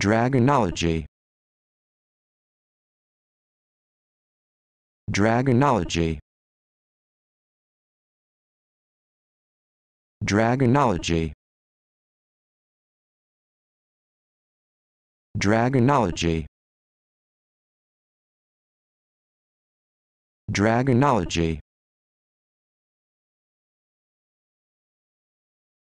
Dragonology Dragonology Dragonology Dragonology Dragonology